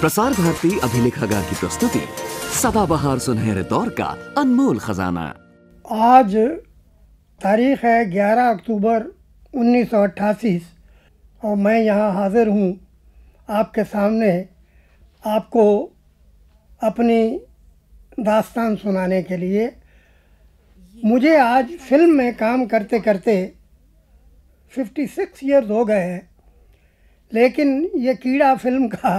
प्रसार भारती अभिलेखागार की प्रस्तुति सदाबहार सुनहरे दौर का अनमोल खजाना आज तारीख है 11 अक्टूबर 1988 और मैं यहाँ हाजिर हूँ आपके सामने आपको अपनी दास्तान सुनाने के लिए मुझे आज फिल्म में काम करते करते 56 सिक्स ईयर्स हो गए हैं लेकिन ये कीड़ा फिल्म का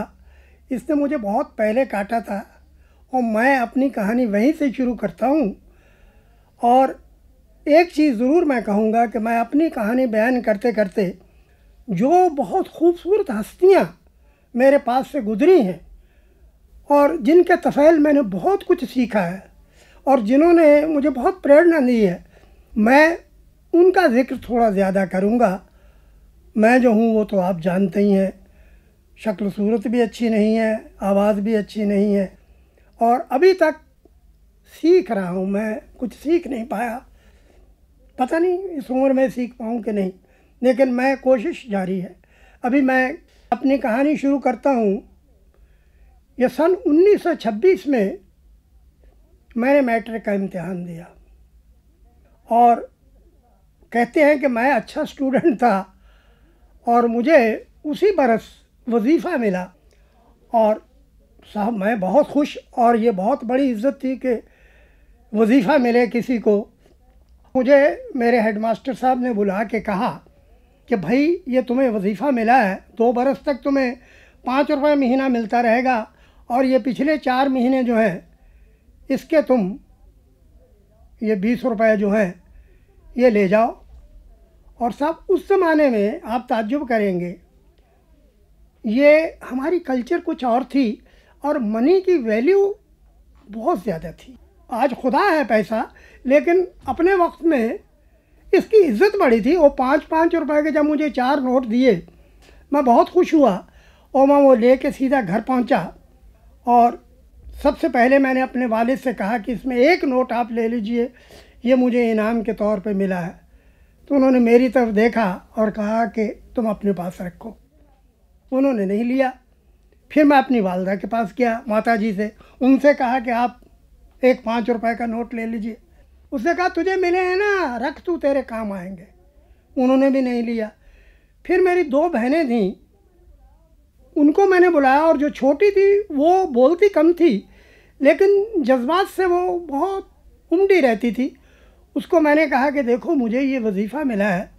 इसने मुझे बहुत पहले काटा था और मैं अपनी कहानी वहीं से शुरू करता हूँ और एक चीज़ ज़रूर मैं कहूँगा कि मैं अपनी कहानी बयान करते करते जो बहुत खूबसूरत हस्तियाँ मेरे पास से गुजरी हैं और जिनके तफैल मैंने बहुत कुछ सीखा है और जिन्होंने मुझे बहुत प्रेरणा दी है मैं उनका ज़िक्र थोड़ा ज़्यादा करूँगा मैं जो हूँ वो तो आप जानते ही हैं शक्ल सूरत भी अच्छी नहीं है आवाज़ भी अच्छी नहीं है और अभी तक सीख रहा हूँ मैं कुछ सीख नहीं पाया पता नहीं इस उम्र में सीख पाऊँ कि नहीं लेकिन मैं कोशिश जारी है अभी मैं अपनी कहानी शुरू करता हूँ ये सन 1926 में मैंने मैट्रिक का इम्तहान दिया और कहते हैं कि मैं अच्छा स्टूडेंट था और मुझे उसी बरस वजीफ़ा मिला और साहब मैं बहुत खुश और ये बहुत बड़ी इज्जत थी कि वजीफ़ा मिले किसी को मुझे मेरे हेडमास्टर साहब ने बुला के कहा कि भाई ये तुम्हें वजीफ़ा मिला है दो बरस तक तुम्हें पाँच रुपये महीना मिलता रहेगा और ये पिछले चार महीने जो हैं इसके तुम ये बीस रुपये जो हैं ये ले जाओ और साहब उस ज़माने में आप ताज्जुब करेंगे ये हमारी कल्चर कुछ और थी और मनी की वैल्यू बहुत ज़्यादा थी आज खुदा है पैसा लेकिन अपने वक्त में इसकी इज्जत बड़ी थी वो पाँच पाँच रुपए के जब मुझे चार नोट दिए मैं बहुत खुश हुआ और मैं वो ले कर सीधा घर पहुंचा और सबसे पहले मैंने अपने वालिद से कहा कि इसमें एक नोट आप ले लीजिए ये मुझे इनाम के तौर पे मिला है तो उन्होंने मेरी तरफ देखा और कहा कि तुम अपने पास रखो उन्होंने नहीं लिया फिर मैं अपनी वालदा के पास गया माता जी से उनसे कहा कि आप एक पाँच रुपए का नोट ले लीजिए उसने कहा तुझे मिले हैं ना रख तू तेरे काम आएंगे उन्होंने भी नहीं लिया फिर मेरी दो बहनें थीं उनको मैंने बुलाया और जो छोटी थी वो बोलती कम थी लेकिन जज्बात से वो बहुत उमड़ी रहती थी उसको मैंने कहा कि देखो मुझे ये वजीफ़ा मिला है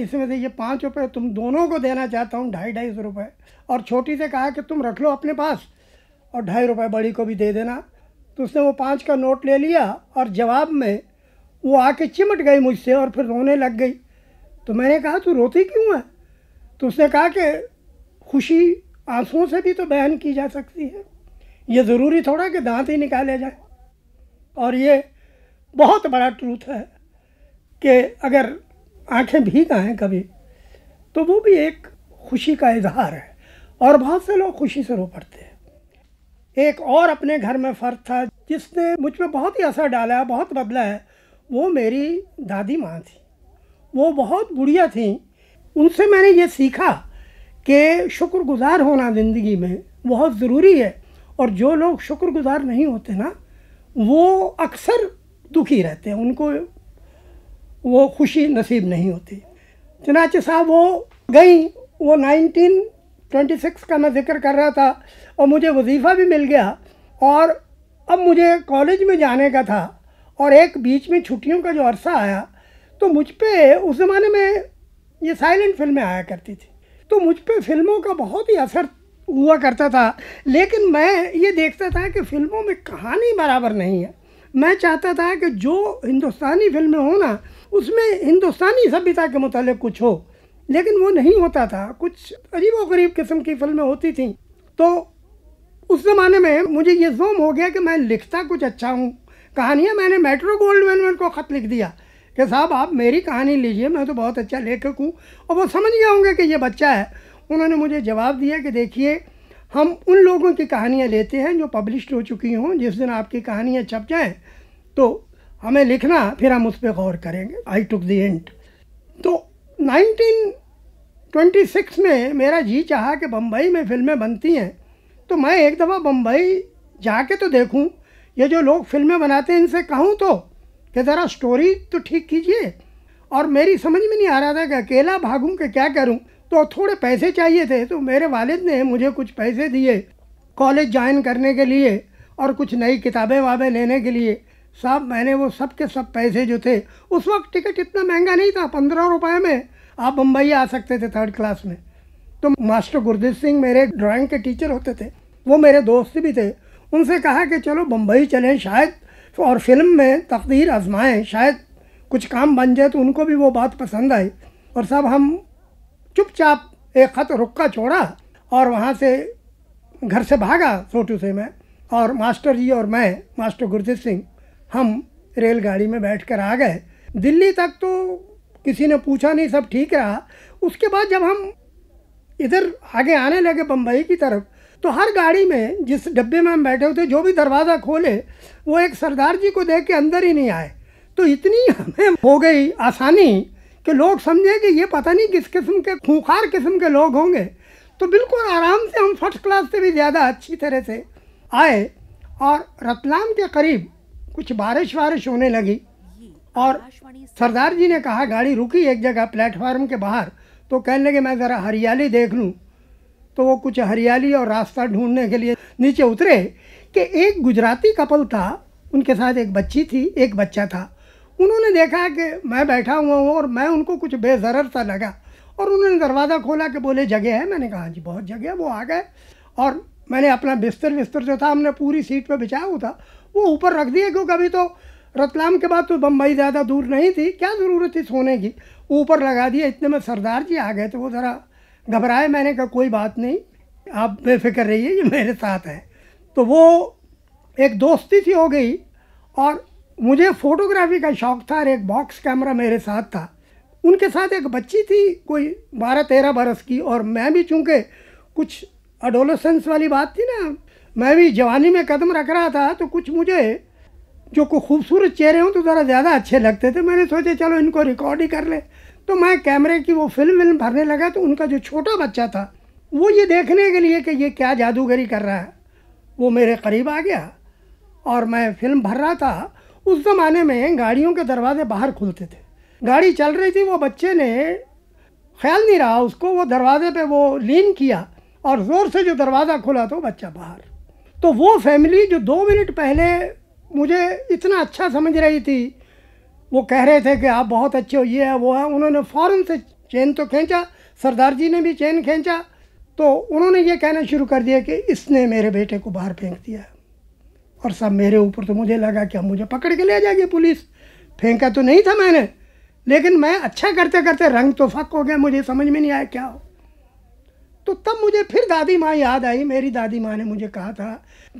इसमें से ये पाँच रुपये तुम दोनों को देना चाहता हूँ ढाई ढाई सौ रुपये और छोटी से कहा कि तुम रख लो अपने पास और ढाई रुपये बड़ी को भी दे देना तो उसने वो पाँच का नोट ले लिया और जवाब में वो आके चिमट गई मुझसे और फिर रोने लग गई तो मैंने कहा तू रोती क्यों है तो उसने कहा कि खुशी आंसुओं से भी तो बयान की जा सकती है ये ज़रूरी थोड़ा कि दांत ही निकाले जाए और ये बहुत बड़ा ट्रूथ है कि अगर आंखें भीग आएँ कभी तो वो भी एक खुशी का इजहार है और बहुत से लोग खुशी से रो पड़ते हैं एक और अपने घर में फ़र्द था जिसने मुझ पर बहुत ही असर डाला है बहुत बदला है वो मेरी दादी माँ थी वो बहुत बुढ़िया थी उनसे मैंने ये सीखा कि शुक्रगुजार होना ज़िंदगी में बहुत ज़रूरी है और जो लोग शुक्रगुजार नहीं होते ना वो अक्सर दुखी रहते हैं उनको वो खुशी नसीब नहीं होती चनाचे साहब वो गई वो 1926 का मैं जिक्र कर रहा था और मुझे वजीफ़ा भी मिल गया और अब मुझे कॉलेज में जाने का था और एक बीच में छुट्टियों का जो अरसा आया तो मुझ पर उस ज़माने में ये साइलेंट फिल्में आया करती थी तो मुझ पर फिल्मों का बहुत ही असर हुआ करता था लेकिन मैं ये देखता था कि फिल्मों में कहानी बराबर नहीं है मैं चाहता था कि जो हिंदुस्तानी फिल्में हों ना उसमें हिंदुस्तानी सभ्यता के मुतालिक कुछ हो लेकिन वो नहीं होता था कुछ अजीब गरीब किस्म की फिल्में होती थी तो उस ज़माने में मुझे ये जोम हो गया कि मैं लिखता कुछ अच्छा हूँ कहानियाँ मैंने मेट्रो गोल्ड को ख़त लिख दिया कि साहब आप मेरी कहानी लीजिए मैं तो बहुत अच्छा लेखक हूँ और वो समझ गए होंगे कि ये बच्चा है उन्होंने मुझे जवाब दिया कि देखिए हम उन लोगों की कहानियाँ लेते हैं जो पब्लिश हो चुकी हों जिस दिन आपकी कहानियाँ छप जाएँ तो हमें लिखना फिर हम उस पर गौर करेंगे आई टुक दी एंड तो 1926 में मेरा जी चाहा कि बम्बई में फिल्में बनती हैं तो मैं एक दफ़ा बम्बई जाके तो देखूं ये जो लोग फिल्में बनाते हैं इनसे कहूँ तो कि ज़रा स्टोरी तो ठीक कीजिए और मेरी समझ में नहीं आ रहा था कि अकेला भागूँ कि क्या करूँ तो थोड़े पैसे चाहिए थे तो मेरे वालिद ने मुझे कुछ पैसे दिए कॉलेज ज्वाइन करने के लिए और कुछ नई किताबें वाबें लेने के लिए साहब मैंने वो सब के सब पैसे जो थे उस वक्त टिकट इतना महंगा नहीं था पंद्रह रुपये में आप बम्बई आ सकते थे थर्ड क्लास में तो मास्टर गुरदीत सिंह मेरे ड्राइंग के टीचर होते थे वो मेरे दोस्त भी थे उनसे कहा कि चलो बम्बई चलें शायद और फिल्म में तकदीर आजमाएँ शायद कुछ काम बन जाए तो उनको भी वो बात पसंद आई और साहब हम चुपचाप एक ख़त रुका छोड़ा और वहाँ से घर से भागा छोटू से मैं और मास्टर जी और मैं मास्टर गुरजीत सिंह हम रेलगाड़ी में बैठ कर आ गए दिल्ली तक तो किसी ने पूछा नहीं सब ठीक रहा उसके बाद जब हम इधर आगे आने लगे बम्बई की तरफ तो हर गाड़ी में जिस डब्बे में हम बैठे होते जो भी दरवाज़ा खोले वो एक सरदार जी को देख के अंदर ही नहीं आए तो इतनी हमें हो गई आसानी कि लोग समझे कि ये पता नहीं किस किस्म के खूंखार किस्म के लोग होंगे तो बिल्कुल आराम से हम फर्स्ट क्लास से भी ज़्यादा अच्छी तरह से आए और रतलाम के करीब कुछ बारिश वारिश होने लगी और सरदार जी ने कहा गाड़ी रुकी एक जगह प्लेटफार्म के बाहर तो कहने लगे मैं ज़रा हरियाली देख लूँ तो वो कुछ हरियाली और रास्ता ढूंढने के लिए नीचे उतरे कि एक गुजराती कपल था उनके साथ एक बच्ची थी एक बच्चा था उन्होंने देखा कि मैं बैठा हुआ हूँ और मैं उनको कुछ बेजरर सा लगा और उन्होंने दरवाज़ा खोला कि बोले जगह है मैंने कहा जी बहुत जगह है वो आ गए और मैंने अपना बिस्तर बिस्तर जो था हमने पूरी सीट पर बिछाया हुआ था वो ऊपर रख दिए क्योंकि अभी तो रतलाम के बाद तो बम्बई ज़्यादा दूर नहीं थी क्या ज़रूरत थी सोने की ऊपर लगा दिया इतने में सरदार जी आ गए तो वो ज़रा घबराए मैंने कहा कोई बात नहीं आप बेफिक्र रहिए ये मेरे साथ है तो वो एक दोस्ती सी हो गई और मुझे फ़ोटोग्राफी का शौक़ था और एक बॉक्स कैमरा मेरे साथ था उनके साथ एक बच्ची थी कोई बारह तेरह बरस की और मैं भी चूँकि कुछ अडोलोसेंस वाली बात थी ना मैं भी जवानी में कदम रख रहा था तो कुछ मुझे जो को खूबसूरत चेहरे हों तो ज़रा ज़्यादा अच्छे लगते थे मैंने सोचा चलो इनको रिकॉर्ड ही कर ले तो मैं कैमरे की वो फिल्म विल्म भरने लगा तो उनका जो छोटा बच्चा था वो ये देखने के लिए कि ये क्या जादूगरी कर रहा है वो मेरे करीब आ गया और मैं फिल्म भर रहा था उस ज़माने में गाड़ियों के दरवाजे बाहर खुलते थे गाड़ी चल रही थी वो बच्चे ने ख्याल नहीं रहा उसको वो दरवाजे पे वो लीन किया और ज़ोर से जो दरवाज़ा खुला तो बच्चा बाहर तो वो फैमिली जो दो मिनट पहले मुझे इतना अच्छा समझ रही थी वो कह रहे थे कि आप बहुत अच्छे हो ये है वो है उन्होंने फ़ौरन से चेन तो खींचा सरदार जी ने भी चेन खींचा तो उन्होंने ये कहना शुरू कर दिया कि इसने मेरे बेटे को बाहर फेंक दिया और सब मेरे ऊपर तो मुझे लगा कि अब मुझे पकड़ के ले जाएगी पुलिस फेंका तो नहीं था मैंने लेकिन मैं अच्छा करते करते रंग तो फक हो गया मुझे समझ में नहीं आया क्या हो तो तब मुझे फिर दादी माँ याद आई मेरी दादी माँ ने मुझे कहा था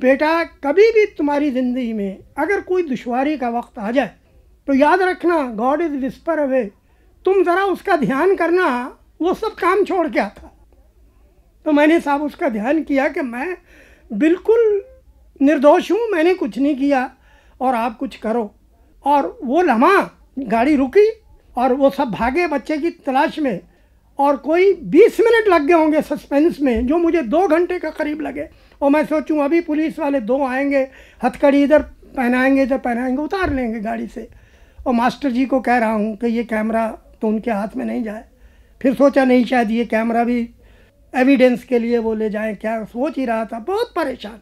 बेटा कभी भी तुम्हारी ज़िंदगी में अगर कोई दुशारी का वक्त आ जाए तो याद रखना गॉड इज़ विस्पर अवे तुम ज़रा उसका ध्यान करना वो सब काम छोड़ के आता तो मैंने साहब उसका ध्यान किया कि मैं बिल्कुल निर्दोष हूँ मैंने कुछ नहीं किया और आप कुछ करो और वो लम्हा गाड़ी रुकी और वो सब भागे बच्चे की तलाश में और कोई 20 मिनट लग गए होंगे सस्पेंस में जो मुझे दो घंटे का करीब लगे और मैं सोचूं अभी पुलिस वाले दो आएंगे हथकड़ी इधर पहनाएंगे इधर पहनाएंगे उतार लेंगे गाड़ी से और मास्टर जी को कह रहा हूँ कि ये कैमरा तो उनके हाथ में नहीं जाए फिर सोचा नहीं शायद ये कैमरा भी एविडेंस के लिए वो ले जाएँ क्या सोच ही रहा था बहुत परेशान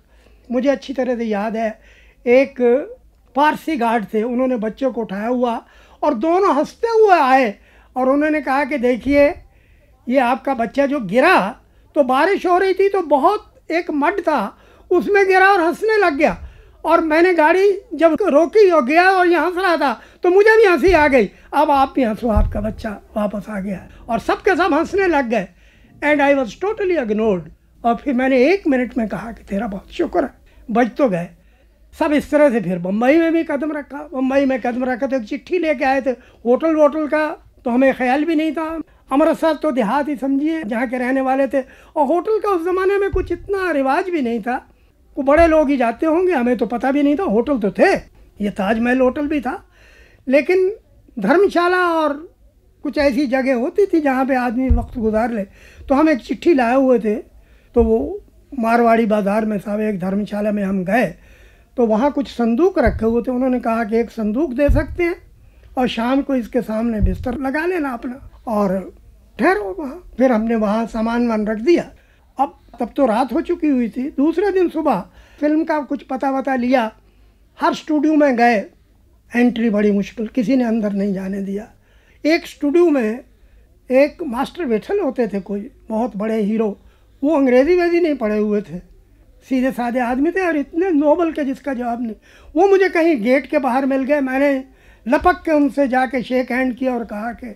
मुझे अच्छी तरह से याद है एक पारसी गार्ड थे उन्होंने बच्चों को उठाया हुआ और दोनों हंसते हुए आए और उन्होंने कहा कि देखिए ये आपका बच्चा जो गिरा तो बारिश हो रही थी तो बहुत एक मड था उसमें गिरा और हंसने लग गया और मैंने गाड़ी जब रोकी और गया और ये हंस रहा था तो मुझे भी हंसी आ गई अब आप भी हंसो आपका बच्चा वापस आ गया और सबके सब हंसने लग गए and I was totally ignored और फिर मैंने एक मिनट में कहा कि तेरा बहुत शुक्र है बच तो गए सब इस तरह से फिर बम्बई में भी कदम रखा बम्बई में कदम रखा तो एक चिट्ठी लेके आए थे होटल वोटल का तो हमें ख्याल भी नहीं था हमारा सर तो देहात ही समझिए जहाँ के रहने वाले थे और होटल का उस ज़माने में कुछ इतना रिवाज भी नहीं था वो बड़े लोग ही जाते होंगे हमें तो पता भी नहीं था होटल तो थे ये ताजमहल होटल भी था लेकिन धर्मशाला और कुछ ऐसी जगह होती थी जहाँ पे आदमी वक्त गुजार ले तो हम एक चिट्ठी लाए हुए थे तो वो मारवाड़ी बाज़ार में साहब एक धर्मशाला में हम गए तो वहाँ कुछ संदूक रखे हुए थे उन्होंने कहा कि एक संदूक दे सकते हैं और शाम को इसके सामने बिस्तर लगा लेना अपना और ठहरो वहाँ फिर हमने वहाँ सामान वान रख दिया अब तब तो रात हो चुकी हुई थी दूसरे दिन सुबह फिल्म का कुछ पता वता लिया हर स्टूडियो में गए एंट्री बड़ी मुश्किल किसी ने अंदर नहीं जाने दिया एक स्टूडियो में एक मास्टर बैठन होते थे कोई बहुत बड़े हीरो वो अंग्रेज़ी वेजी नहीं पढ़े हुए थे सीधे साधे आदमी थे और इतने नोबल के जिसका जवाब नहीं वो मुझे कहीं गेट के बाहर मिल गए मैंने लपक के उनसे जाके शेक हैंड किया और कहा कि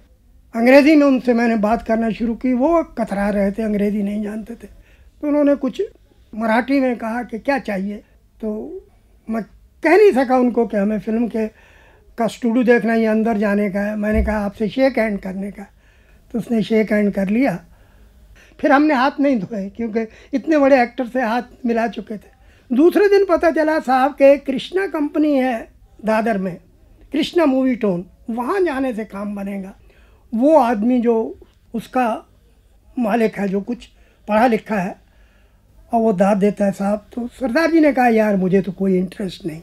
अंग्रेज़ी में उनसे मैंने बात करना शुरू की वो कतरा रहे थे अंग्रेज़ी नहीं जानते थे तो उन्होंने कुछ मराठी में कहा कि क्या चाहिए तो मैं कह नहीं सका उनको कि हमें फिल्म के का स्टूडियो देखना ही अंदर जाने का है मैंने कहा आपसे शेक हैंड करने का तो उसने शेक हैंड कर लिया फिर हमने हाथ नहीं धोए क्योंकि इतने बड़े एक्टर से हाथ मिला चुके थे दूसरे दिन पता चला साहब के कृष्णा कंपनी है दादर में कृष्णा मूवी टोन वहाँ जाने से काम बनेगा वो आदमी जो उसका मालिक है जो कुछ पढ़ा लिखा है और वो दाद देता है साहब तो सरदार जी ने कहा यार मुझे तो कोई इंटरेस्ट नहीं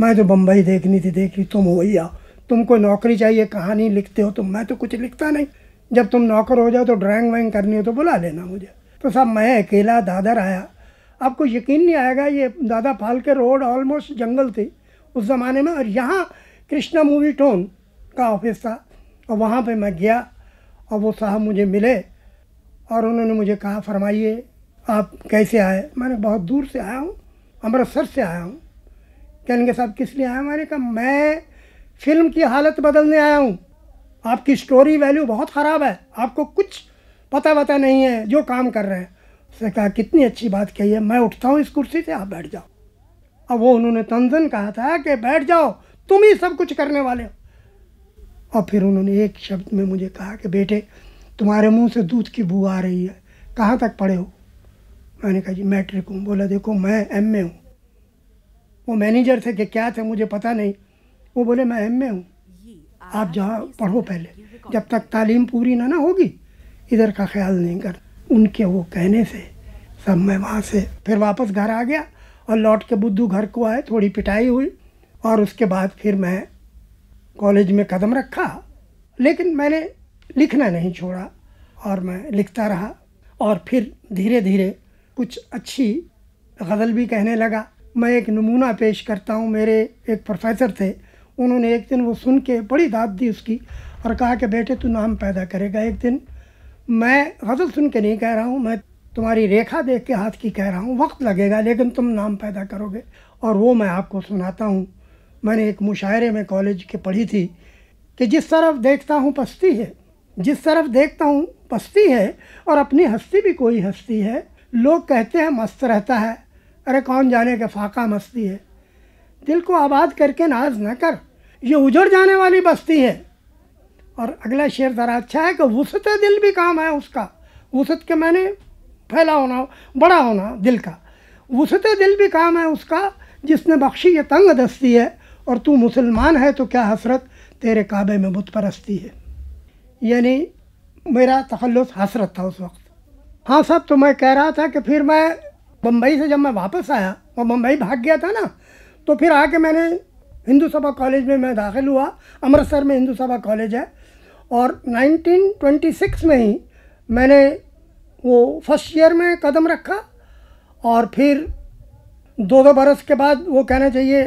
मैं तो बम्बई देखनी थी देख तुम हो ही आओ तुमको नौकरी चाहिए कहानी लिखते हो तो मैं तो कुछ लिखता नहीं जब तुम नौकर हो जाओ तो ड्राइंग वाइंग करनी हो तो बुला लेना मुझे तो साहब मैं अकेला दादर आया आपको यकीन नहीं आएगा ये दादा फाल के रोड ऑलमोस्ट जंगल थी उस ज़माने में और यहाँ कृष्णा मूवी टोन का ऑफिस था और वहाँ पे मैं गया और वो साहब मुझे मिले और उन्होंने मुझे कहा फरमाइए आप कैसे आए मैंने बहुत दूर से आया हूँ अमृतसर से आया हूँ कहने साहब किस लिए आया मैंने कहा मैं फिल्म की हालत बदलने आया हूँ आपकी स्टोरी वैल्यू बहुत ख़राब है आपको कुछ पता वता नहीं है जो काम कर रहे हैं उसने कहा कितनी अच्छी बात कही है मैं उठता हूँ इस कुर्सी से आप बैठ जाओ अब वो उन्होंने तंजन कहा था कि बैठ जाओ तुम ही सब कुछ करने वाले हो और फिर उन्होंने एक शब्द में मुझे कहा कि बेटे तुम्हारे मुंह से दूध की बू आ रही है कहाँ तक पढ़े हो मैंने कहा जी मैट्रिक हूँ बोला देखो मैं एम ए हूँ वो मैनेजर थे कि क्या थे मुझे पता नहीं वो बोले मैं एम ए हूँ आप जहाँ पढ़ो पहले जब तक तालीम पूरी ना ना होगी इधर का ख्याल नहीं कर उनके वो कहने से सब मैं वहाँ से फिर वापस घर आ गया और लौट के बुद्धू घर को आए थोड़ी पिटाई हुई और उसके बाद फिर मैं कॉलेज में कदम रखा लेकिन मैंने लिखना नहीं छोड़ा और मैं लिखता रहा और फिर धीरे धीरे कुछ अच्छी गज़ल भी कहने लगा मैं एक नमूना पेश करता हूँ मेरे एक प्रोफेसर थे उन्होंने एक दिन वो सुन के बड़ी दाद दी उसकी और कहा कि बेटे तू नाम पैदा करेगा एक दिन मैं गज़ल सुन के नहीं कह रहा हूँ मैं तुम्हारी रेखा देख के हाथ की कह रहा हूँ वक्त लगेगा लेकिन तुम नाम पैदा करोगे और वो मैं आपको सुनाता हूँ मैंने एक मुशायरे में कॉलेज के पढ़ी थी कि जिस तरफ देखता हूँ पस्ती है जिस तरफ देखता हूँ पस्ती है और अपनी हस्ती भी कोई हस्ती है लोग कहते हैं मस्त रहता है अरे कौन जाने के फाका मस्ती है दिल को आबाद करके नाज न कर ये उजड़ जाने वाली बस्ती है और अगला शेर ज़रा अच्छा है कि वसत दिल भी काम है उसका वसत के मैंने फैला होना बड़ा होना दिल का वसत दिल भी काम है उसका जिसने बख्शी ये तंग दस्ती है और तू मुसलमान है तो क्या हसरत तेरे काबे में बुत परस्ती है यानी मेरा तखलस हसरत था उस वक्त हाँ साहब तो मैं कह रहा था कि फिर मैं बम्बई से जब मैं वापस आया और बम्बई भाग गया था ना तो फिर आके मैंने हिंदू सभा कॉलेज में मैं दाखिल हुआ अमृतसर में हिंदू सभा कॉलेज है और 1926 में ही मैंने वो फर्स्ट ईयर में कदम रखा और फिर दो दो बरस के बाद वो कहना चाहिए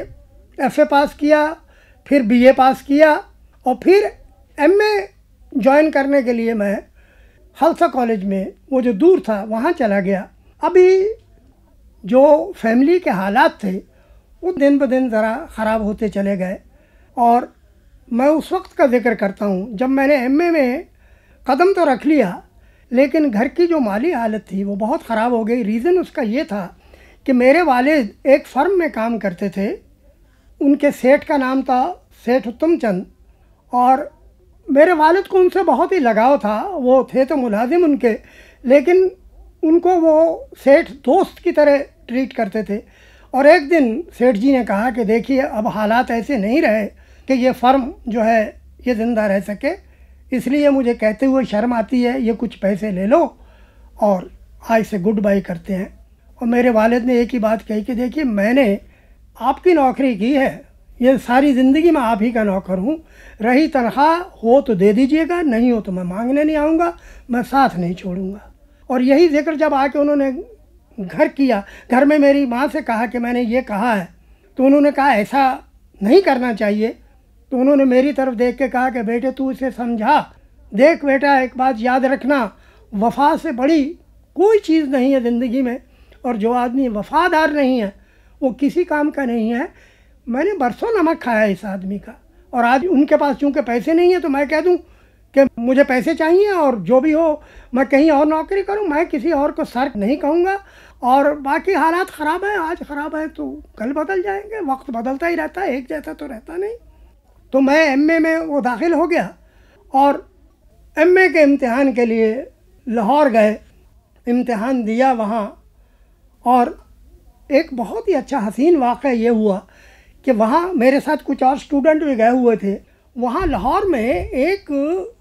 एफ ए पास किया फिर बीए पास किया और फिर एम ए ज्वाइन करने के लिए मैं हल्सा कॉलेज में वो जो दूर था वहाँ चला गया अभी जो फैमिली के हालात थे वो दिन ब दिन ज़रा ख़राब होते चले गए और मैं उस वक्त का जिक्र करता हूँ जब मैंने ए में कदम तो रख लिया लेकिन घर की जो माली हालत थी वो बहुत ख़राब हो गई रीज़न उसका ये था कि मेरे वालिद एक फर्म में काम करते थे उनके सेठ का नाम था सेठ उत्तम चंद और मेरे वालिद को उनसे बहुत ही लगाव था वो थे तो मुलाजिम उनके लेकिन उनको वो सेठ दोस्त की तरह ट्रीट करते थे और एक दिन सेठ जी ने कहा कि देखिए अब हालात ऐसे नहीं रहे कि ये फर्म जो है ये ज़िंदा रह सके इसलिए मुझे कहते हुए शर्म आती है ये कुछ पैसे ले लो और आज से गुड बाई करते हैं और मेरे वालिद ने एक ही बात कही कि देखिए मैंने आपकी नौकरी की है ये सारी ज़िंदगी मैं आप ही का नौकर हूँ रही तनख्वाह हो तो दे दीजिएगा नहीं हो तो मैं मांगने नहीं आऊँगा मैं साथ नहीं छोड़ूंगा और यही जिक्र जब आके उन्होंने घर किया घर में मेरी माँ से कहा कि मैंने ये कहा है तो उन्होंने कहा ऐसा नहीं करना चाहिए तो उन्होंने मेरी तरफ देख के कहा कि बेटे तू इसे समझा देख बेटा एक बात याद रखना वफा से बड़ी कोई चीज़ नहीं है ज़िंदगी में और जो आदमी वफादार नहीं है वो किसी काम का नहीं है मैंने बरसों नमक खाया है इस आदमी का और आज उनके पास चूँकि पैसे नहीं है तो मैं कह दूँ कि मुझे पैसे चाहिए और जो भी हो मैं कहीं और नौकरी करूं मैं किसी और को सर नहीं कहूंगा और बाकी हालात ख़राब हैं आज ख़राब है तो कल बदल जाएंगे वक्त बदलता ही रहता है एक जैसा तो रहता नहीं तो मैं ए में वो दाखिल हो गया और ए के इम्तहान के लिए लाहौर गए इम्तहान दिया वहाँ और एक बहुत ही अच्छा हसीन वाक़ ये हुआ कि वहाँ मेरे साथ कुछ और स्टूडेंट भी गए हुए थे वहाँ लाहौर में एक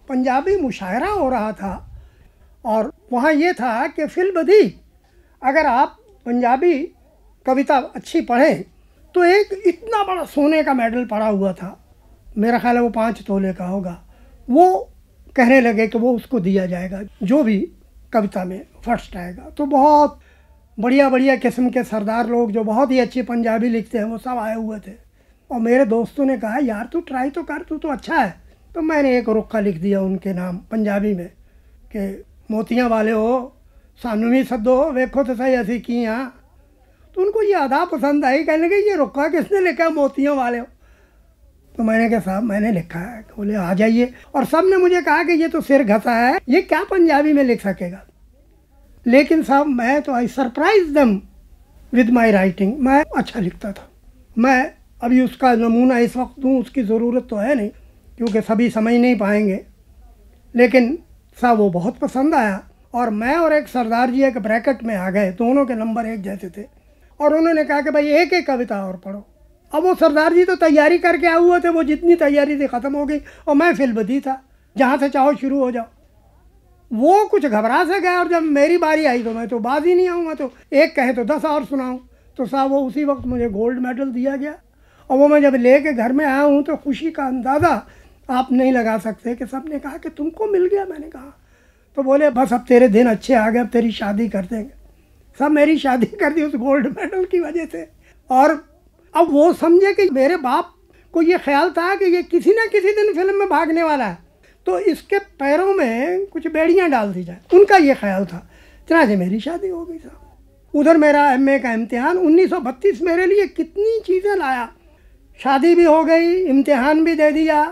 पंजाबी मुशायरा हो रहा था और वहाँ ये था कि फिलबदी अगर आप पंजाबी कविता अच्छी पढ़ें तो एक इतना बड़ा सोने का मेडल पड़ा हुआ था मेरा ख्याल है वो पाँच तोले का होगा वो कहने लगे कि वो उसको दिया जाएगा जो भी कविता में फर्स्ट आएगा तो बहुत बढ़िया बढ़िया किस्म के सरदार लोग जो बहुत ही अच्छी पंजाबी लिखते हैं वो सब आए हुए थे और मेरे दोस्तों ने कहा यार तू ट्राई तो कर तू तो अच्छा है तो मैंने एक रुखा लिख दिया उनके नाम पंजाबी में कि मोतियाँ वाले हो सानू भी सदो वेखो तो सही ऐसी की हाँ तो उनको ये अदा पसंद आई कहने लगे ये रुखा किसने लिखा है मोतियों वाले हो तो मैंने कहा साहब मैंने लिखा है बोले आ जाइए और सब ने मुझे कहा कि ये तो सिर घसा है ये क्या पंजाबी में लिख सकेगा लेकिन साहब मैं तो I surprise them with my writing मैं अच्छा लिखता था मैं अभी उसका नमूना इस वक्त दूँ उसकी ज़रूरत तो है नहीं क्योंकि सभी समझ नहीं पाएंगे लेकिन साहब वो बहुत पसंद आया और मैं और एक सरदार जी एक ब्रैकेट में आ गए दोनों के नंबर एक जैसे थे और उन्होंने कहा कि भाई एक एक कविता और पढ़ो अब वो सरदार जी तो तैयारी करके आए हुए थे वो जितनी तैयारी थी ख़त्म हो गई और मैं दी था जहाँ से चाहो शुरू हो जाओ वो कुछ घबरा से गए और जब मेरी बारी आई तो मैं तो बाज ही नहीं आऊँगा तो एक कहे तो दस और सुनाऊँ तो साहब वो उसी वक्त मुझे गोल्ड मेडल दिया गया और वो मैं जब ले कर घर में आया हूँ तो खुशी का अंदाज़ा आप नहीं लगा सकते कि सब ने कहा कि तुमको मिल गया मैंने कहा तो बोले बस अब तेरे दिन अच्छे आ गए अब तेरी शादी कर देंगे सब मेरी शादी कर दी उस गोल्ड मेडल की वजह से और अब वो समझे कि मेरे बाप को ये ख्याल था कि ये किसी ना किसी दिन फिल्म में भागने वाला है तो इसके पैरों में कुछ बेड़ियाँ डाल दी जाए उनका ये ख्याल था चनाचे मेरी शादी हो गई साहब उधर मेरा एम का इम्तहान उन्नीस मेरे लिए कितनी चीज़ें लाया शादी भी हो गई इम्तहान भी दे दिया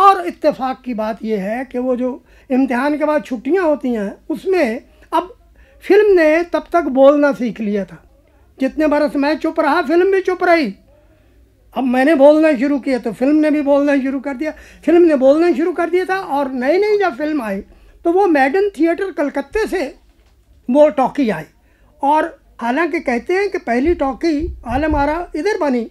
और इत्तेफाक की बात यह है कि वो जो इम्तहान के बाद छुट्टियां होती हैं उसमें अब फिल्म ने तब तक बोलना सीख लिया था जितने बरस मैं चुप रहा फिल्म भी चुप रही अब मैंने बोलना शुरू किया तो फिल्म ने भी बोलना शुरू कर दिया फिल्म ने बोलना शुरू कर दिया था और नई नई जब फिल्म आई तो वो मैडन थिएटर कलकत्ते से वो टॉकी आई और हालांकि कहते हैं कि पहली टॉकी आलम आरा इधर बनी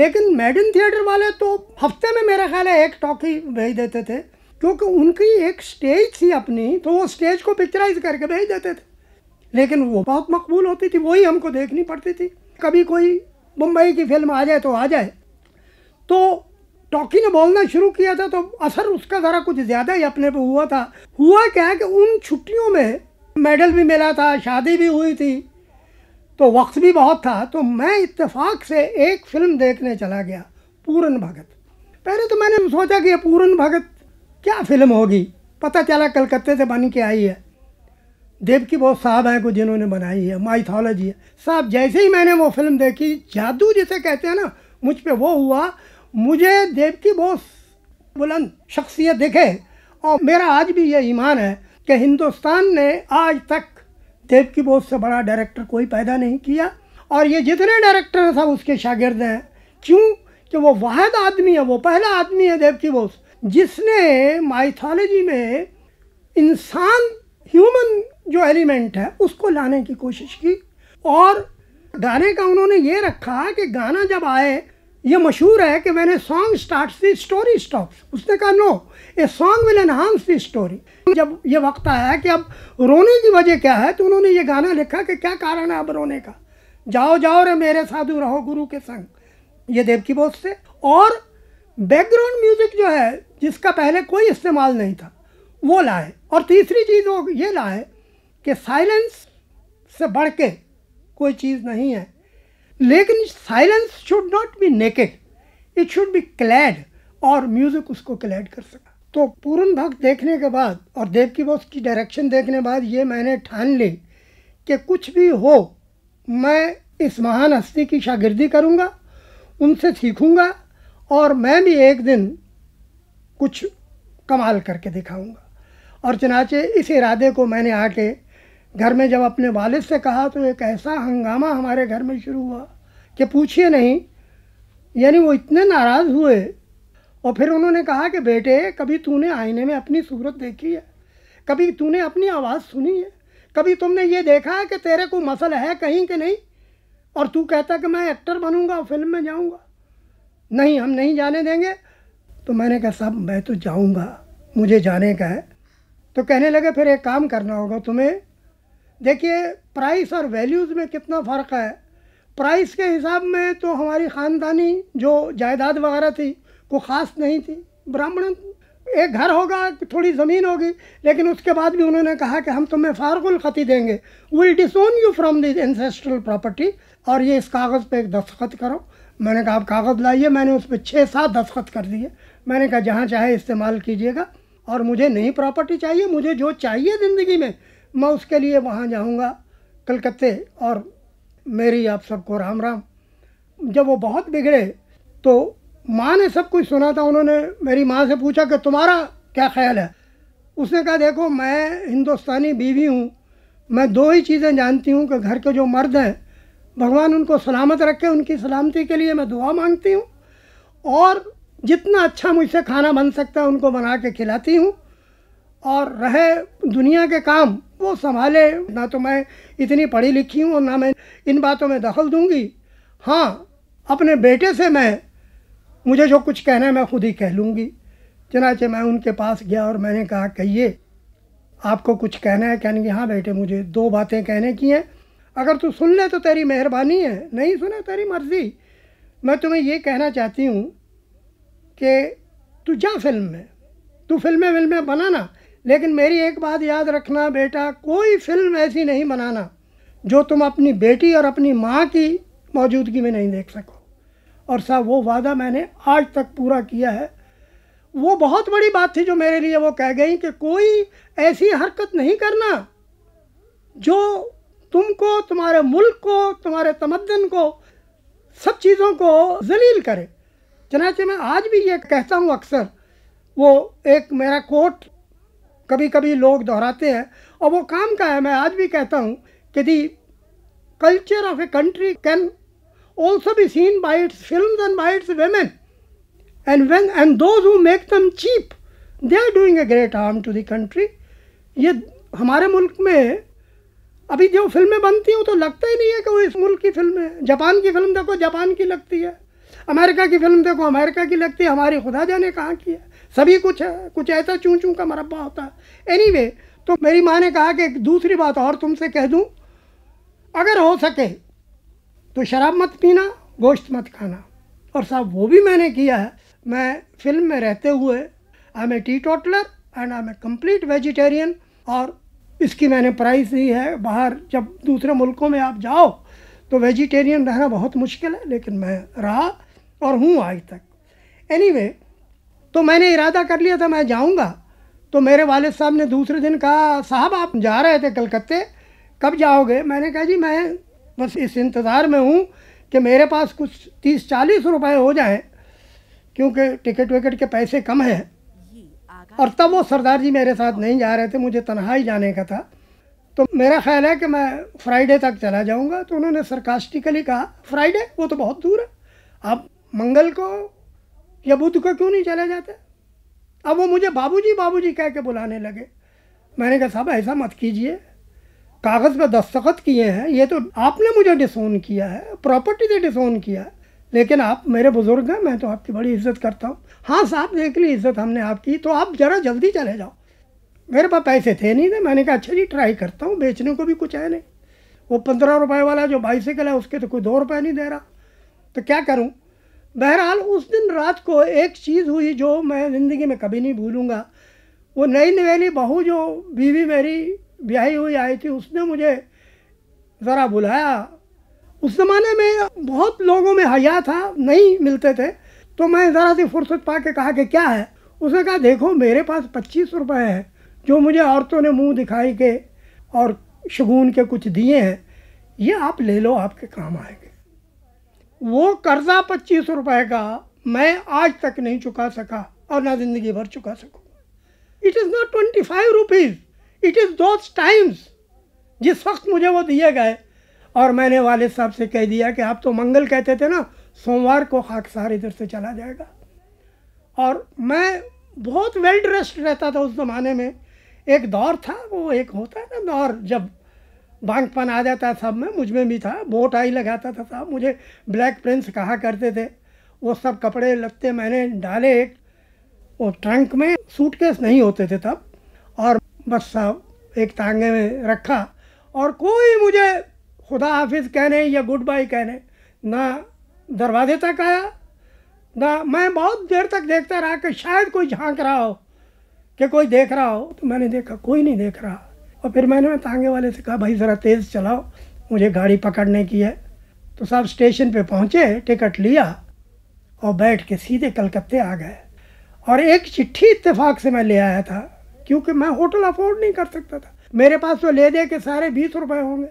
लेकिन मैडन थिएटर वाले तो हफ्ते में मेरा ख्याल है एक टॉकी भेज देते थे क्योंकि उनकी एक स्टेज थी अपनी तो वो स्टेज को पिक्चराइज करके भेज देते थे लेकिन वो बहुत मकबूल होती थी वही हमको देखनी पड़ती थी कभी कोई मुंबई की फिल्म आ जाए तो आ जाए तो टॉकी ने बोलना शुरू किया था तो असर उसका ज़रा कुछ ज़्यादा ही अपने पे हुआ था हुआ क्या है कि उन छुट्टियों में मेडल भी मिला था शादी भी हुई थी तो वक्त भी बहुत था तो मैं इत्तेफाक से एक फ़िल्म देखने चला गया पूरन भगत पहले तो मैंने सोचा कि ये पूरन भगत क्या फ़िल्म होगी पता चला कलकत्ते से बन के आई है देव की बहुत साहब हैं को जिन्होंने बनाई है माइथोलॉजी है साहब जैसे ही मैंने वो फिल्म देखी जादू जिसे कहते हैं ना मुझ पर वो हुआ मुझे देव की बोस बुलंद शख्सियत दिखे और मेरा आज भी ये ईमान है कि हिंदुस्तान ने आज तक देव की बोस से बड़ा डायरेक्टर कोई पैदा नहीं किया और ये जितने डायरेक्टर हैं सब उसके शागिर्द हैं क्यों कि वो वाद आदमी है वो पहला आदमी है देव की बोस जिसने माइथोलॉजी में इंसान ह्यूमन जो एलिमेंट है उसको लाने की कोशिश की और गाने का उन्होंने ये रखा कि गाना जब आए ये मशहूर है कि मैंने song start the story stop उसने कहा no a song will enhance the story जब ये वक्त आया कि अब रोने की वजह क्या है तो उन्होंने ये गाना लिखा कि क्या कारण है अब रोने का जाओ जाओ रे मेरे साधु रहो गुरु के संग ये देव की बोध से और बैकग्राउंड म्यूजिक जो है जिसका पहले कोई इस्तेमाल नहीं था वो लाए और तीसरी चीज़ वो ये लाए कि साइलेंस से बढ़ के कोई चीज़ नहीं है लेकिन silence should not be naked it should be clad और म्यूज़िक उसको क्लैड कर सका तो पूर्ण भक्त देखने के बाद और देव की बॉस की डायरेक्शन देखने के बाद ये मैंने ठान ली कि कुछ भी हो मैं इस महान हस्ती की शागिर्दी करूँगा उनसे सीखूँगा और मैं भी एक दिन कुछ कमाल करके दिखाऊँगा और चनाचे इस इरादे को मैंने आके घर में जब अपने वालिद से कहा तो एक ऐसा हंगामा हमारे घर में शुरू हुआ कि पूछिए नहीं यानी वो इतने नाराज़ हुए और फिर उन्होंने कहा कि बेटे कभी तूने आईने में अपनी सूरत देखी है कभी तूने अपनी आवाज़ सुनी है कभी तुमने ये देखा है कि तेरे को मसल है कहीं कि नहीं और तू कहता कि मैं एक्टर बनूंगा फिल्म में जाऊंगा नहीं हम नहीं जाने देंगे तो मैंने कहा साहब मैं तो जाऊंगा मुझे जाने का है तो कहने लगे फिर एक काम करना होगा तुम्हें देखिए प्राइस और वैल्यूज़ में कितना फ़र्क है प्राइस के हिसाब में तो हमारी ख़ानदानी जो जायदाद वगैरह थी वो ख़ास नहीं थी ब्राह्मण एक घर होगा थोड़ी ज़मीन होगी लेकिन उसके बाद भी उन्होंने कहा कि हम तुम्हें फारगुल ख़ती देंगे will disown you from this ancestral property और ये इस कागज़ पे एक दस्तखत करो मैंने कहा आप कागज़ लाइए मैंने उस पर छः सात दस्तखत कर दिए मैंने कहा जहाँ चाहे इस्तेमाल कीजिएगा और मुझे नई प्रॉपर्टी चाहिए मुझे जो चाहिए ज़िंदगी में मैं उसके लिए वहाँ जाऊँगा कलकत्ते और मेरी आप सबको राम राम जब वो बहुत बिगड़े तो माँ ने सब कुछ सुना था उन्होंने मेरी माँ से पूछा कि तुम्हारा क्या ख्याल है उसने कहा देखो मैं हिंदुस्तानी बीवी हूँ मैं दो ही चीज़ें जानती हूँ कि घर के जो मर्द हैं भगवान उनको सलामत रखे उनकी सलामती के लिए मैं दुआ मांगती हूँ और जितना अच्छा मुझसे खाना बन सकता है उनको बना के खिलाती हूँ और रहे दुनिया के काम वो संभाले ना तो मैं इतनी पढ़ी लिखी हूँ और ना मैं इन बातों में दखल दूंगी हाँ अपने बेटे से मैं मुझे जो कुछ कहना है मैं खुद ही कह लूँगी चनाचे मैं उनके पास गया और मैंने कहा कहिए आपको कुछ कहना है कहने की हाँ बेटे मुझे दो बातें कहने की हैं अगर तू सुन ले तो तेरी मेहरबानी है नहीं सुने तेरी मर्ज़ी मैं तुम्हें ये कहना चाहती हूँ कि तू जा फिल्म में तू फिल्में विल्में बनाना लेकिन मेरी एक बात याद रखना बेटा कोई फिल्म ऐसी नहीं बनाना जो तुम अपनी बेटी और अपनी माँ की मौजूदगी में नहीं देख सको और साहब वो वादा मैंने आज तक पूरा किया है वो बहुत बड़ी बात थी जो मेरे लिए वो कह गई कि कोई ऐसी हरकत नहीं करना जो तुमको तुम्हारे मुल्क को तुम्हारे तमदन को सब चीज़ों को जलील करे चनाचे मैं आज भी ये कहता हूँ अक्सर वो एक मेरा कोट कभी कभी लोग दोहराते हैं और वो काम का है मैं आज भी कहता हूँ कि the culture of a country can also be seen by its film and by its women and when and those who make them cheap they are doing a great harm to the country ये हमारे मुल्क में अभी जो फिल्में बनती हूँ तो लगता ही नहीं है कि वो इस मुल्क की फिल्म है जापान की फिल्म देखो जापान की लगती है अमेरिका की फिल्म देखो अमेरिका की लगती है हमारी खुदा जाने कहाँ की है सभी कुछ है कुछ ऐसा चूँ चूँ का मरबा होता है एनी anyway, तो मेरी माँ ने कहा कि दूसरी बात और तुमसे कह दूँ अगर हो सके तो शराब मत पीना गोश्त मत खाना और साहब वो भी मैंने किया है मैं फिल्म में रहते हुए I am a teetotaller and I am a complete vegetarian और इसकी मैंने प्राइस दी है बाहर जब दूसरे मुल्कों में आप जाओ तो वेजिटेरियन रहना बहुत मुश्किल है लेकिन मैं रहा और हूँ आज तक एनी anyway, तो मैंने इरादा कर लिया था मैं जाऊँगा तो मेरे वालद साहब ने दूसरे दिन कहा साहब आप जा रहे थे कलकत्ते कब जाओगे मैंने कहा जी मैं बस इस इंतज़ार में हूँ कि मेरे पास कुछ तीस चालीस रुपए हो जाए क्योंकि टिकट विकट के पैसे कम है और तब वो सरदार जी मेरे साथ नहीं जा रहे थे मुझे तनहा ही जाने का था तो मेरा ख्याल है कि मैं फ्राइडे तक चला जाऊँगा तो उन्होंने सरकास्टिकली कहा फ्राइडे वो तो बहुत दूर है आप मंगल को या बुद्ध को क्यों नहीं चला जाता अब वो मुझे बाबूजी बाबूजी कह के बुलाने लगे मैंने कहा साहब ऐसा मत कीजिए कागज़ पर दस्तखत किए हैं ये तो आपने मुझे डिसोन किया है प्रॉपर्टी से डिसोन किया है लेकिन आप मेरे बुज़ुर्ग हैं मैं तो आपकी बड़ी इज्जत करता हूँ हाँ साहब देख ली इज्जत हमने आपकी तो आप ज़रा जल्दी चले जाओ मेरे पास पैसे थे नहीं थे मैंने कहा अच्छा जी ट्राई करता हूँ बेचने को भी कुछ है नहीं वो पंद्रह रुपए वाला जो बाइसिकल है उसके तो कोई दो रुपये नहीं दे रहा तो क्या करूँ बहरहाल उस दिन रात को एक चीज़ हुई जो मैं ज़िंदगी में कभी नहीं भूलूँगा वो नई नवेली बहू जो बीवी मेरी ब्याही हुई आई थी उसने मुझे ज़रा बुलाया उस ज़माने में बहुत लोगों में हया था नहीं मिलते थे तो मैं ज़रा सी फुर्सत पा के कहा कि क्या है उसने कहा देखो मेरे पास पच्चीस रुपये हैं जो मुझे औरतों ने मुंह दिखाई के और शगुन के कुछ दिए हैं ये आप ले लो आपके काम आएंगे वो कर्जा पच्चीस रुपए का मैं आज तक नहीं चुका सका और ना जिंदगी भर चुका सकूँगा it is not twenty five rupees it is two times जिस वक्त मुझे वो दिए गए और मैंने वाले साहब से कह दिया कि आप तो मंगल कहते थे ना सोमवार को खाकसार इधर से चला जाएगा और मैं बहुत वेल ड्रेस्ड रहता था उस ज़माने में एक दौर था वो एक होता है ना दौर जब बांकपन आ जाता सब में मुझ में भी था बोट आई लगाता था साहब मुझे ब्लैक प्रिंस कहा करते थे वो सब कपड़े लत्ते मैंने डाले एक वो ट्रंक में सूटकेस नहीं होते थे तब और बस साहब एक तांगे में रखा और कोई मुझे खुदा हाफिज़ कहने या गुड बाय कहने ना दरवाजे तक आया ना मैं बहुत देर तक देखता रहा कि शायद कोई झांक रहा हो कि कोई देख रहा हो तो मैंने देखा कोई नहीं देख रहा और फिर मैंने तांगे वाले से कहा भाई ज़रा तेज़ चलाओ मुझे गाड़ी पकड़ने की है तो साहब स्टेशन पे पहुँचे टिकट लिया और बैठ के सीधे कलकत्ते आ गए और एक चिट्ठी इत्तेफाक से मैं ले आया था क्योंकि मैं होटल अफोर्ड नहीं कर सकता था मेरे पास तो ले दे के सारे बीस रुपए होंगे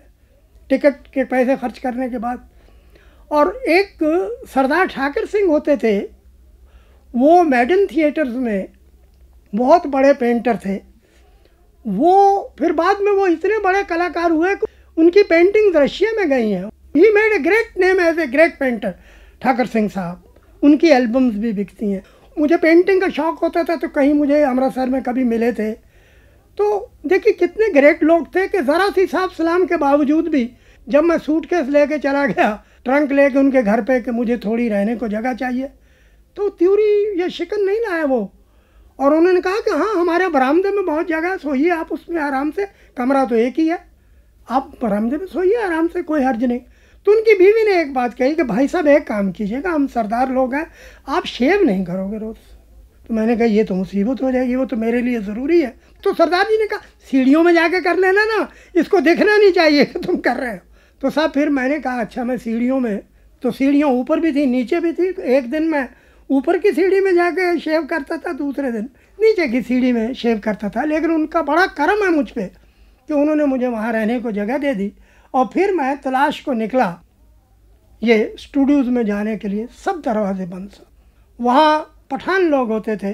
टिकट के पैसे खर्च करने के बाद और एक सरदार ठाकर सिंह होते थे वो मैडन थिएटर्स में बहुत बड़े पेंटर थे वो फिर बाद में वो इतने बड़े कलाकार हुए उनकी पेंटिंग रशिया में गई हैं he made a great name as a great painter Thakar Singh साहब उनकी एल्बम्स भी बिकती हैं मुझे पेंटिंग का शौक़ होता था तो कहीं मुझे अमृतसर में कभी मिले थे तो देखिए कितने ग्रेट लोग थे कि ज़रा सी साफ सलाम के बावजूद भी जब मैं सूट केस लेके चला गया ट्रंक लेके उनके घर पे कि मुझे थोड़ी रहने को जगह चाहिए तो त्यूरी ये शिकन नहीं लाया वो और उन्होंने कहा कि हाँ हमारे बरामदे में बहुत जगह है सोइए आप उसमें आराम से कमरा तो एक ही है आप बरामदे में सोइए आराम से कोई हर्ज नहीं तो उनकी बीवी ने एक बात कही कि भाई साहब एक काम कीजिएगा हम सरदार लोग हैं आप शेव नहीं करोगे रोज़ तो मैंने कहा ये तो मुसीबत हो जाएगी वो तो मेरे लिए ज़रूरी है तो सरदार जी ने कहा सीढ़ियों में जाके कर लेना ना इसको देखना नहीं चाहिए कि तुम कर रहे हो तो साहब फिर मैंने कहा अच्छा मैं सीढ़ियों में तो सीढ़ियों ऊपर भी थी नीचे भी थी तो एक दिन मैं ऊपर की सीढ़ी में जाके शेव करता था दूसरे दिन नीचे की सीढ़ी में शेव करता था लेकिन उनका बड़ा कर्म है मुझ पर कि उन्होंने मुझे वहाँ रहने को जगह दे दी और फिर मैं तलाश को निकला ये स्टूडियोज़ में जाने के लिए सब दरवाजे बंद सब वहाँ पठान लोग होते थे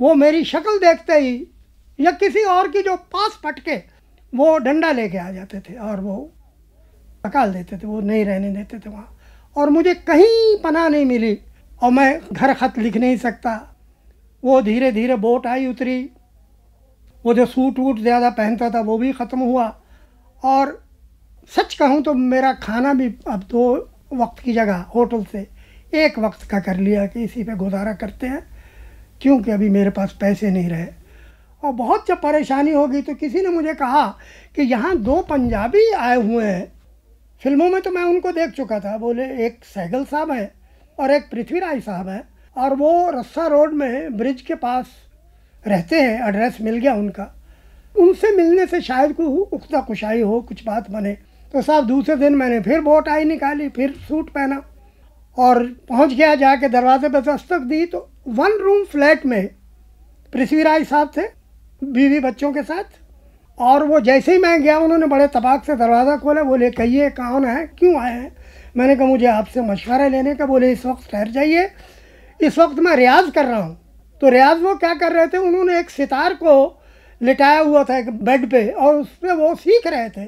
वो मेरी शक्ल देखते ही या किसी और की जो पास पटके वो डंडा लेके आ जाते थे और वो पकाल देते थे वो नहीं रहने देते थे वहाँ और मुझे कहीं पना नहीं मिली और मैं घर खत लिख नहीं सकता वो धीरे धीरे बोट आई उतरी वो जो सूट वूट ज़्यादा पहनता था वो भी ख़त्म हुआ और सच कहूँ तो मेरा खाना भी अब दो वक्त की जगह होटल से एक वक्त का कर लिया कि इसी पे गुजारा करते हैं क्योंकि अभी मेरे पास पैसे नहीं रहे और बहुत जब परेशानी होगी तो किसी ने मुझे कहा कि यहाँ दो पंजाबी आए हुए हैं फिल्मों में तो मैं उनको देख चुका था बोले एक सहगल साहब हैं और एक पृथ्वीराज साहब हैं और वो रस्सा रोड में ब्रिज के पास रहते हैं एड्रेस मिल गया उनका उनसे मिलने से शायद को उकता कुशाई हो कुछ बात बने तो साहब दूसरे दिन मैंने फिर वो टाई निकाली फिर सूट पहना और पहुंच गया जाके दरवाजे पर दस्तक दी तो वन रूम फ्लैट में पृथ्वीराज साहब थे बीवी बच्चों के साथ और वो जैसे ही मैं गया उन्होंने बड़े तबाक से दरवाज़ा खोला बोले कहिए कौन है क्यों आए हैं मैंने कहा मुझे आपसे मशवरा लेने का बोले इस वक्त ठहर जाइए इस वक्त मैं रियाज़ कर रहा हूँ तो रियाज वो क्या कर रहे थे उन्होंने एक सितार को लिटाया हुआ था एक बेड पे और उस पर वो सीख रहे थे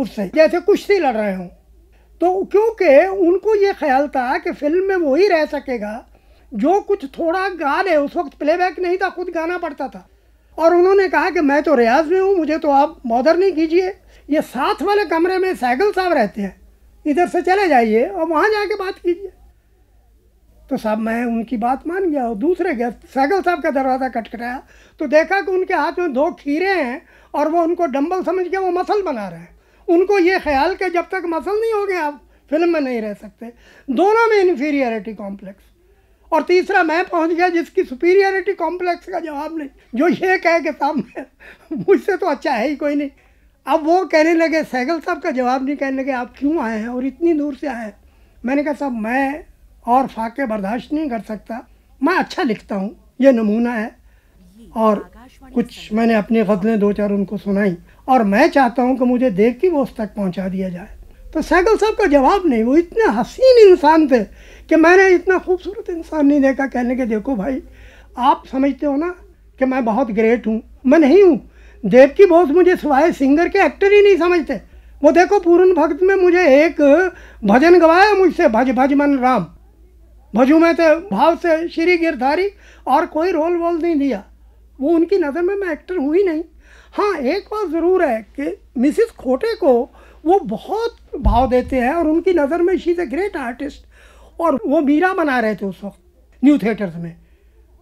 उससे जैसे कुश्ती लड़ रहे हों तो क्योंकि उनको ये ख्याल था कि फिल्म में वही रह सकेगा जो कुछ थोड़ा गा ले उस वक्त प्लेबैक नहीं था खुद गाना पड़ता था और उन्होंने कहा कि मैं तो रियाज में हूँ मुझे तो आप मॉडर नहीं कीजिए ये साथ वाले कमरे में सैगल साहब रहते हैं इधर से चले जाइए और वहाँ जाके बात कीजिए तो साहब मैं उनकी बात मान गया और दूसरे गए सैगल साहब का दरवाज़ा खटखटाया तो देखा कि उनके हाथ में दो खीरे हैं और वो उनको डम्बल समझ के वो मसल बना रहे हैं उनको ये ख्याल कि जब तक मसल नहीं हो गए आप फिल्म में नहीं रह सकते दोनों में इन्फीरियरिटी कॉम्प्लेक्स और तीसरा मैं पहुंच गया जिसकी सुपीरियरिटी कॉम्प्लेक्स का जवाब नहीं जो ये कहे कि साहब मुझसे तो अच्छा है ही कोई नहीं अब वो कहने लगे सहगल साहब का जवाब नहीं कहने लगे आप क्यों आए हैं और इतनी दूर से आए हैं मैंने कहा साहब मैं और फाके बर्दाश्त नहीं कर सकता मैं अच्छा लिखता हूँ ये नमूना है और कुछ मैंने अपनी गज़लें दो चार उनको सुनाई और मैं चाहता हूँ कि मुझे देख के वो उस तक पहुँचा दिया जाए तो सैगल साहब का जवाब नहीं वो इतने हसीन इंसान थे कि मैंने इतना खूबसूरत इंसान नहीं देखा कहने के देखो भाई आप समझते हो ना कि मैं बहुत ग्रेट हूँ मैं नहीं हूँ देवकी बोस मुझे सिवाय सिंगर के एक्टर ही नहीं समझते वो देखो पूर्ण भक्त में मुझे एक भजन गवाया मुझसे भज भज मन राम भजू में थे तो भाव से श्री गिरधारी और कोई रोल वोल नहीं दिया वो उनकी नज़र में मैं एक्टर हूँ ही नहीं हाँ एक बात ज़रूर है कि मिसिस खोटे को वो बहुत भाव देते हैं और उनकी नज़र में she is a great artist और वो मीरा बना रहे थे उस वक्त न्यू थिएटर्स में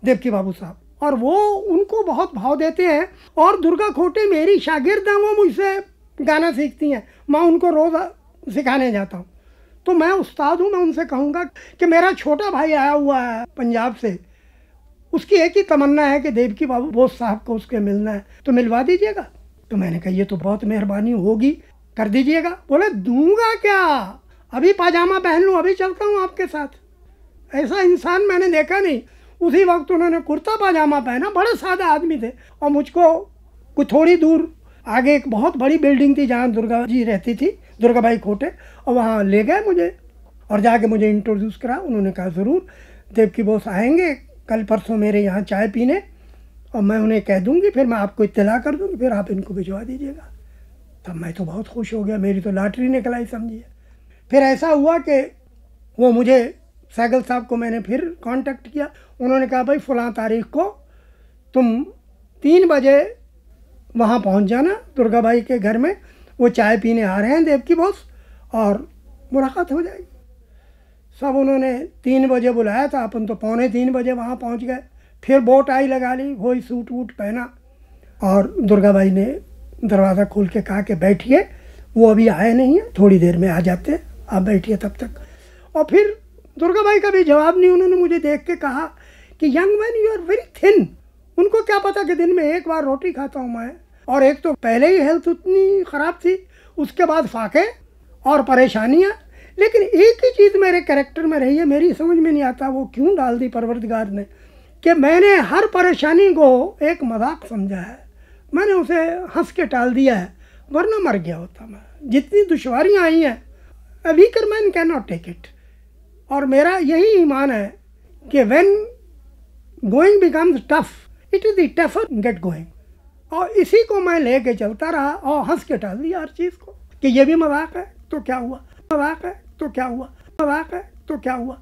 देवकी बाबू साहब और वो उनको बहुत भाव देते हैं और दुर्गा खोटे मेरी शागिर्द हैं वो मुझसे गाना सीखती हैं मैं उनको रोज़ सिखाने जाता हूँ तो मैं उस्ताद हूँ मैं उनसे कहूँगा कि मेरा छोटा भाई आया हुआ है पंजाब से उसकी एक ही तमन्ना है कि देवकी बाबू बोस साहब को उसके मिलना है तो मिलवा दीजिएगा तो मैंने कहा ये तो बहुत मेहरबानी होगी कर दीजिएगा बोले दूंगा क्या अभी पाजामा पहन लूँ अभी चलता हूँ आपके साथ ऐसा इंसान मैंने देखा नहीं उसी वक्त उन्होंने कुर्ता पाजामा पहना बड़े सादा आदमी थे और मुझको कुछ थोड़ी दूर आगे एक बहुत बड़ी बिल्डिंग थी जहाँ दुर्गा जी रहती थी दुर्गा भाई खोटे और वहाँ ले गए मुझे और जाके मुझे इंट्रोड्यूस करा उन्होंने कहा ज़रूर देवकी बोस आएंगे कल परसों मेरे यहाँ चाय पीने और मैं उन्हें कह दूँगी फिर मैं आपको इतला कर दूँगी फिर आप इनको भिजवा दीजिएगा तब मैं तो बहुत खुश हो गया मेरी तो लाटरी निकल आई समझिए फिर ऐसा हुआ कि वो मुझे सैगल साहब को मैंने फिर कांटेक्ट किया उन्होंने कहा भाई फलां तारीख को तुम तीन बजे वहाँ पहुँच जाना दुर्गा भाई के घर में वो चाय पीने आ रहे हैं देव की बोस और मुलाकात हो जाएगी सब उन्होंने तीन बजे बुलाया था अपन तो पौने तीन बजे वहाँ पहुँच गए फिर बोट आई लगा ली वही सूट वूट पहना और दुर्गा भाई ने दरवाज़ा खोल के कहा कि बैठिए वो अभी आए नहीं हैं थोड़ी देर में आ जाते आप बैठिए तब तक और फिर दुर्गा भाई का भी जवाब नहीं उन्होंने मुझे देख के कहा कि young man you are very thin उनको क्या पता कि दिन में एक बार रोटी खाता हूँ मैं और एक तो पहले ही हेल्थ उतनी ख़राब थी उसके बाद फाके और परेशानियाँ लेकिन एक ही चीज़ मेरे कैरेक्टर में रही है मेरी समझ में नहीं आता वो क्यों डाल दी परवरदगार ने कि मैंने हर परेशानी को एक मजाक समझा है मैंने उसे हंस के टाल दिया है वरना मर गया होता मैं जितनी दुशारियाँ आई हैं a weaker man can not take it और मेरा यही ईमान है कि when going becomes tough it is the tougher get going और इसी को मैं लेके चलता रहा और हंस के टाल दिया हर चीज़ को कि ये भी मजाक है तो क्या हुआ मजाक है तो क्या हुआ मजाक है तो क्या हुआ